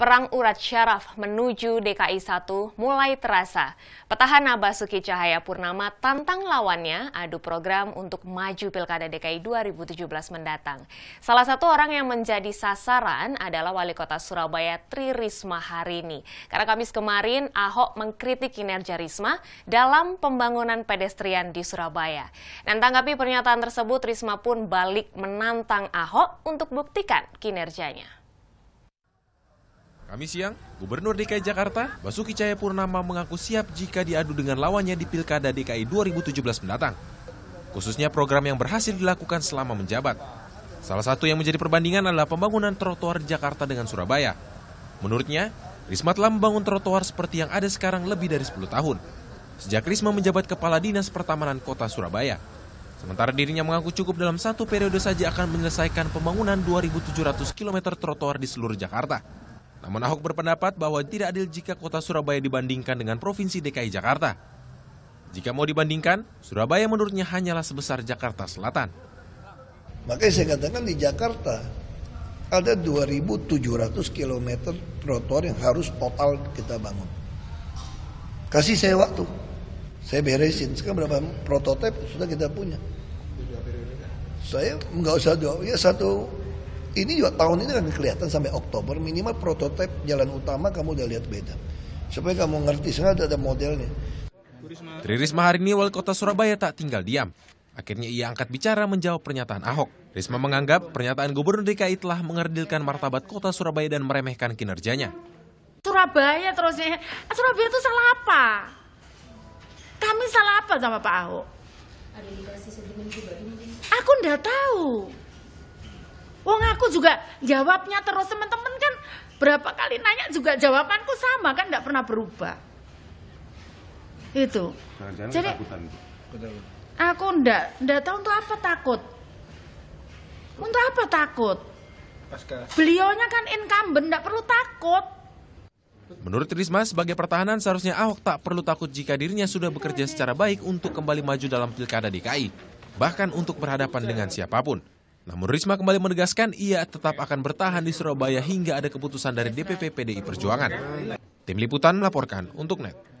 Perang urat syaraf menuju DKI 1 mulai terasa. Petahana Basuki Cahaya Purnama tantang lawannya adu program untuk maju Pilkada DKI 2017 mendatang. Salah satu orang yang menjadi sasaran adalah Wali Kota Surabaya Tri Risma hari ini. Karena Kamis kemarin Ahok mengkritik kinerja Risma dalam pembangunan pedestrian di Surabaya. Dan tanggapi pernyataan tersebut Risma pun balik menantang Ahok untuk buktikan kinerjanya. Kami siang, Gubernur DKI Jakarta Basuki Cahayapurnama mengaku siap jika diadu dengan lawannya di Pilkada DKI 2017 mendatang. Khususnya program yang berhasil dilakukan selama menjabat. Salah satu yang menjadi perbandingan adalah pembangunan trotoar Jakarta dengan Surabaya. Menurutnya, Risma telah membangun trotoar seperti yang ada sekarang lebih dari 10 tahun. Sejak Risma menjabat Kepala Dinas Pertamanan Kota Surabaya. Sementara dirinya mengaku cukup dalam satu periode saja akan menyelesaikan pembangunan 2.700 km trotoar di seluruh Jakarta. Namun Ahok berpendapat bahwa tidak adil jika kota Surabaya dibandingkan dengan Provinsi DKI Jakarta. Jika mau dibandingkan, Surabaya menurutnya hanyalah sebesar Jakarta Selatan. Makanya saya katakan di Jakarta ada 2.700 km trotoar yang harus total kita bangun. Kasih saya waktu, saya beresin. Sekarang berapa prototipe sudah kita punya? Saya nggak usah dua, ya satu ini juga tahun ini kan kelihatan sampai Oktober minimal prototipe jalan utama kamu udah lihat beda. Supaya kamu ngerti sebenarnya ada modelnya. Tri Risma hari ini wali kota Surabaya tak tinggal diam. Akhirnya ia angkat bicara menjawab pernyataan Ahok. Risma menganggap pernyataan Gubernur DKI telah mengerdilkan martabat kota Surabaya dan meremehkan kinerjanya. Surabaya terusnya, Surabaya itu salah apa? Kami salah apa sama Pak Ahok? Aku ndak tahu juga jawabnya terus teman-teman kan berapa kali nanya juga jawabanku sama kan tidak pernah berubah. Itu. Jangan -jangan Jadi takutan. aku ndak ndak tahu untuk apa takut. Untuk apa takut? Beliaunya kan incumbent, ndak perlu takut. Menurut Risma, sebagai pertahanan seharusnya Ahok tak perlu takut jika dirinya sudah bekerja secara baik untuk kembali maju dalam pilkada DKI, bahkan untuk berhadapan dengan siapapun. Namun Risma kembali menegaskan ia tetap akan bertahan di Surabaya hingga ada keputusan dari DPP PDI Perjuangan. Tim Liputan melaporkan untuk NET.